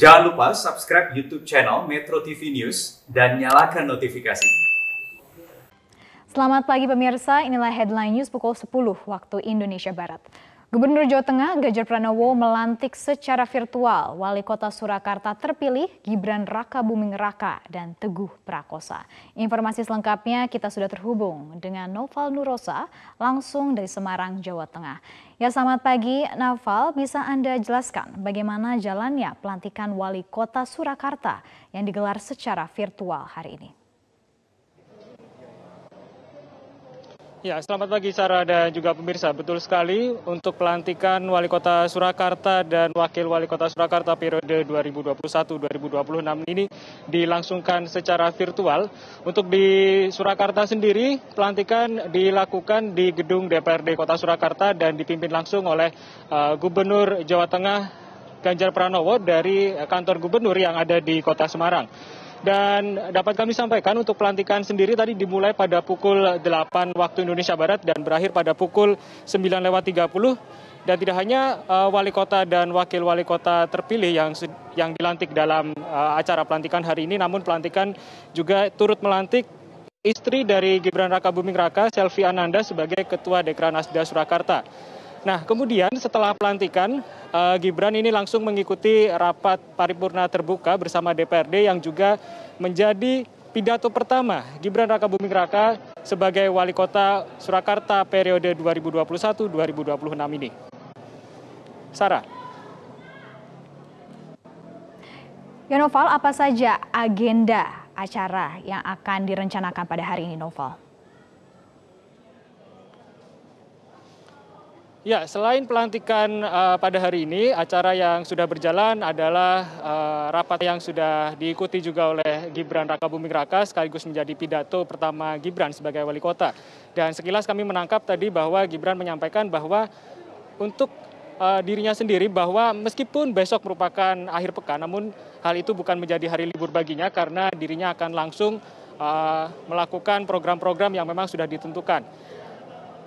Jangan lupa subscribe YouTube channel Metro TV News dan nyalakan notifikasi. Selamat pagi pemirsa, inilah headline news pukul 10 waktu Indonesia Barat. Gubernur Jawa Tengah Ganjar Pranowo melantik secara virtual Wali Kota Surakarta terpilih Gibran Raka Buming Raka dan Teguh Prakosa. Informasi selengkapnya kita sudah terhubung dengan Noval Nurosa langsung dari Semarang, Jawa Tengah. Ya selamat pagi Noval, bisa Anda jelaskan bagaimana jalannya pelantikan Wali Kota Surakarta yang digelar secara virtual hari ini? Ya, selamat pagi Sarah dan juga pemirsa. Betul sekali untuk pelantikan Wali Kota Surakarta dan Wakil Wali Kota Surakarta periode 2021-2026 ini dilangsungkan secara virtual. Untuk di Surakarta sendiri, pelantikan dilakukan di gedung DPRD Kota Surakarta dan dipimpin langsung oleh uh, Gubernur Jawa Tengah Ganjar Pranowo dari eh, kantor gubernur yang ada di Kota Semarang dan dapat kami sampaikan untuk pelantikan sendiri tadi dimulai pada pukul 8 waktu Indonesia Barat dan berakhir pada pukul lewat 9 30. dan tidak hanya uh, wali kota dan wakil wali kota terpilih yang yang dilantik dalam uh, acara pelantikan hari ini namun pelantikan juga turut melantik istri dari Gibran Raka Buming Raka Selvi Ananda sebagai ketua Dekranasda Nasda Surakarta. Nah, kemudian setelah pelantikan Eh, Gibran ini langsung mengikuti rapat paripurna terbuka bersama DPRD yang juga menjadi pidato pertama Gibran Raka Buming Raka sebagai wali kota Surakarta periode 2021-2026 ini. Sarah. Ya Noval, apa saja agenda acara yang akan direncanakan pada hari ini Noval? Ya, selain pelantikan uh, pada hari ini, acara yang sudah berjalan adalah uh, rapat yang sudah diikuti juga oleh Gibran Raka Buming Raka sekaligus menjadi pidato pertama Gibran sebagai wali kota. Dan sekilas kami menangkap tadi bahwa Gibran menyampaikan bahwa untuk uh, dirinya sendiri bahwa meskipun besok merupakan akhir pekan, namun hal itu bukan menjadi hari libur baginya karena dirinya akan langsung uh, melakukan program-program yang memang sudah ditentukan.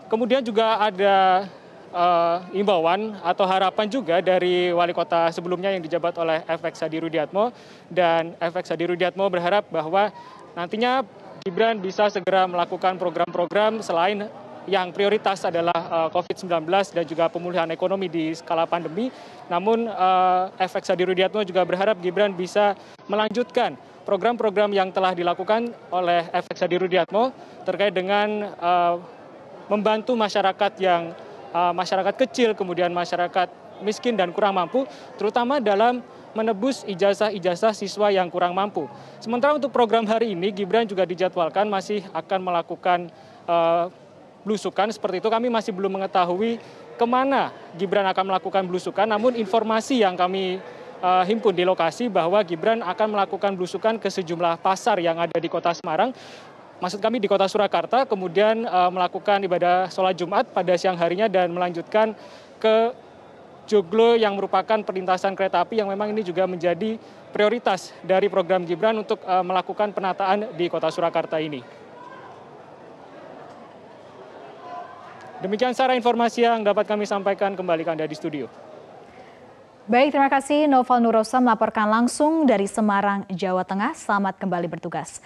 Kemudian juga ada uh, imbauan atau harapan juga dari wali kota sebelumnya yang dijabat oleh FX Hadi Rudiatmo dan FX Hadi Rudiatmo berharap bahwa nantinya Gibran bisa segera melakukan program-program selain yang prioritas adalah uh, eh, COVID-19 dan juga pemulihan ekonomi di skala pandemi. Namun uh, eh, FX Hadi Rudiatmo juga berharap Gibran bisa melanjutkan program-program yang telah dilakukan oleh FX Hadi Rudiatmo terkait dengan uh, membantu masyarakat yang Eh, masyarakat kecil, kemudian masyarakat miskin dan kurang mampu, terutama dalam menebus ijazah-ijazah siswa yang kurang mampu. Sementara untuk program hari ini, Gibran juga dijadwalkan masih akan melakukan uh, blusukan. seperti itu. Kami masih belum mengetahui kemana Gibran akan melakukan blusukan namun informasi yang kami uh, himpun di lokasi bahwa Gibran akan melakukan blusukan ke sejumlah pasar yang ada di kota Semarang maksud kami di kota Surakarta, kemudian eh, melakukan ibadah sholat Jumat pada siang harinya dan melanjutkan ke Joglo yang merupakan perlintasan kereta api yang memang ini juga menjadi prioritas dari program Gibran untuk eh, melakukan penataan di kota Surakarta ini. Demikian secara informasi yang dapat kami sampaikan kembali ke Anda di studio. Baik, terima kasih Noval Nurosa melaporkan langsung dari Semarang, Jawa Tengah. Selamat kembali bertugas.